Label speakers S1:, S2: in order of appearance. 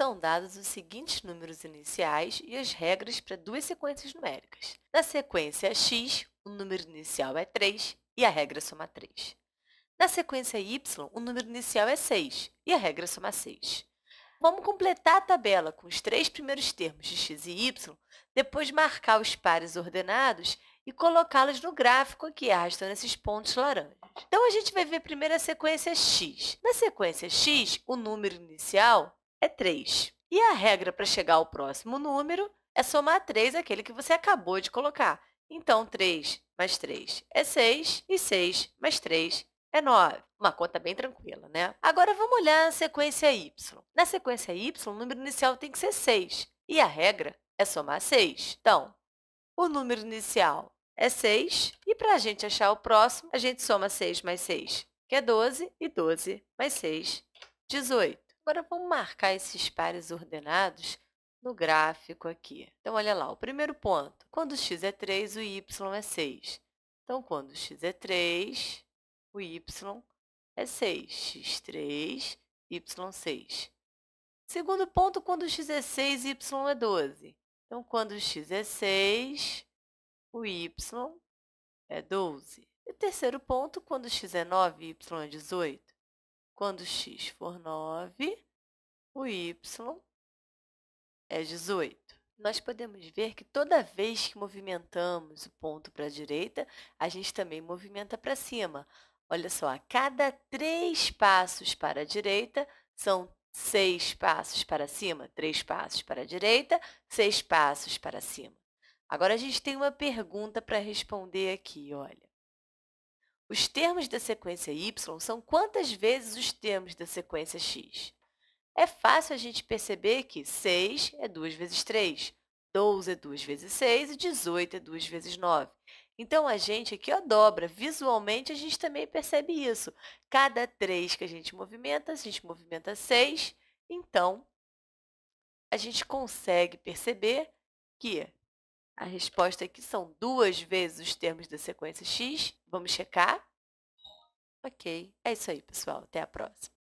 S1: são dados os seguintes números iniciais e as regras para duas sequências numéricas. Na sequência x, o número inicial é 3 e a regra soma 3. Na sequência y, o número inicial é 6 e a regra soma 6. Vamos completar a tabela com os três primeiros termos de x e y, depois marcar os pares ordenados e colocá-los no gráfico aqui, arrastando esses pontos laranjas. Então, a gente vai ver primeiro a sequência x. Na sequência x, o número inicial é 3. E a regra para chegar ao próximo número é somar 3 aquele que você acabou de colocar. Então, 3 mais 3 é 6 e 6 mais 3 é 9. Uma conta bem tranquila, né? Agora, vamos olhar a sequência y. Na sequência y, o número inicial tem que ser 6 e a regra é somar 6. Então, o número inicial é 6 e, para a gente achar o próximo, a gente soma 6 mais 6, que é 12, e 12 mais 6, 18. Agora vamos marcar esses pares ordenados no gráfico aqui. Então, olha lá, o primeiro ponto, quando x é 3, o y é 6. Então, quando x é 3, o y é 6. x3, y6. Segundo ponto, quando x é 6, y é 12. Então, quando x é 6, o y é 12. E terceiro ponto, quando x é 9, y é 18. Quando x for 9, o y é 18. Nós podemos ver que toda vez que movimentamos o ponto para a direita, a gente também movimenta para cima. Olha só, a cada três passos para a direita, são seis passos para cima, três passos para a direita, seis passos para cima. Agora, a gente tem uma pergunta para responder aqui, olha. Os termos da sequência y são quantas vezes os termos da sequência x. É fácil a gente perceber que 6 é 2 vezes 3, 12 é 2 vezes 6 e 18 é 2 vezes 9. Então, a gente aqui ó, dobra. Visualmente, a gente também percebe isso. Cada 3 que a gente movimenta, a gente movimenta 6. Então, a gente consegue perceber que a resposta aqui é são 2 vezes os termos da sequência x. Vamos checar. Ok. É isso aí, pessoal. Até a próxima.